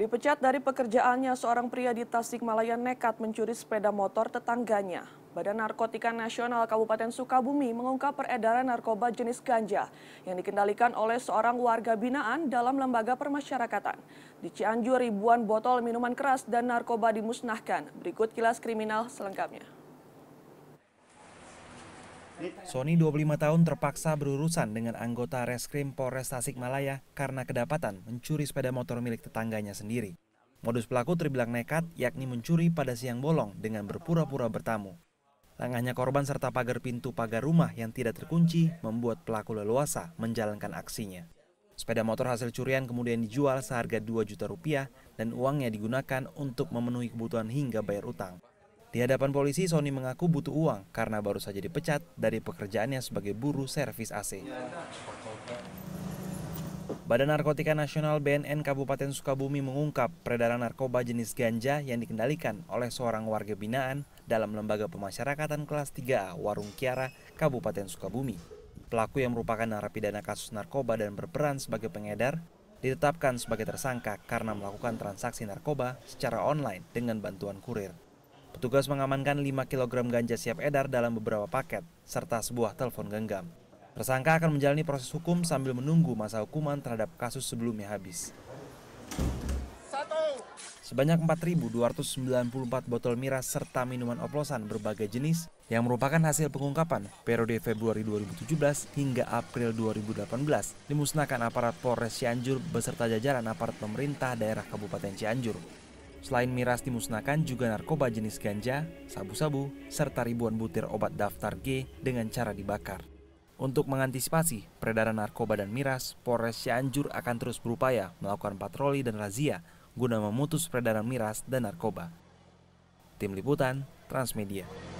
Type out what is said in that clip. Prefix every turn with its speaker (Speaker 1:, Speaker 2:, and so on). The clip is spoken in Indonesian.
Speaker 1: Dipecat dari pekerjaannya, seorang pria di Tasikmalaya nekat mencuri sepeda motor tetangganya. Badan Narkotika Nasional Kabupaten Sukabumi mengungkap peredaran narkoba jenis ganja yang dikendalikan oleh seorang warga binaan dalam lembaga permasyarakatan. Di Cianjur ribuan botol minuman keras dan narkoba dimusnahkan. Berikut kilas kriminal selengkapnya.
Speaker 2: Sony 25 tahun terpaksa berurusan dengan anggota reskrim Polres Tasikmalaya karena kedapatan mencuri sepeda motor milik tetangganya sendiri. Modus pelaku terbilang nekat, yakni mencuri pada siang bolong dengan berpura-pura bertamu. Langahnya korban serta pagar pintu pagar rumah yang tidak terkunci membuat pelaku leluasa menjalankan aksinya. Sepeda motor hasil curian kemudian dijual seharga 2 juta rupiah dan uangnya digunakan untuk memenuhi kebutuhan hingga bayar utang. Di hadapan polisi, Sony mengaku butuh uang karena baru saja dipecat dari pekerjaannya sebagai buruh servis AC. Badan Narkotika Nasional BNN Kabupaten Sukabumi mengungkap peredaran narkoba jenis ganja yang dikendalikan oleh seorang warga binaan dalam Lembaga Pemasyarakatan Kelas 3A Warung Kiara, Kabupaten Sukabumi. Pelaku yang merupakan narapidana kasus narkoba dan berperan sebagai pengedar ditetapkan sebagai tersangka karena melakukan transaksi narkoba secara online dengan bantuan kurir. Petugas mengamankan 5 kg ganja siap edar dalam beberapa paket, serta sebuah telepon genggam. Tersangka akan menjalani proses hukum sambil menunggu masa hukuman terhadap kasus sebelumnya habis. Sebanyak 4.294 botol miras serta minuman oplosan berbagai jenis yang merupakan hasil pengungkapan periode Februari 2017 hingga April 2018 dimusnahkan aparat Polres Cianjur beserta jajaran aparat pemerintah daerah Kabupaten Cianjur. Selain miras dimusnahkan, juga narkoba jenis ganja, sabu-sabu, serta ribuan butir obat daftar G dengan cara dibakar. Untuk mengantisipasi peredaran narkoba dan miras, Polres Cianjur akan terus berupaya melakukan patroli dan razia guna memutus peredaran miras dan narkoba. Tim Liputan, Transmedia.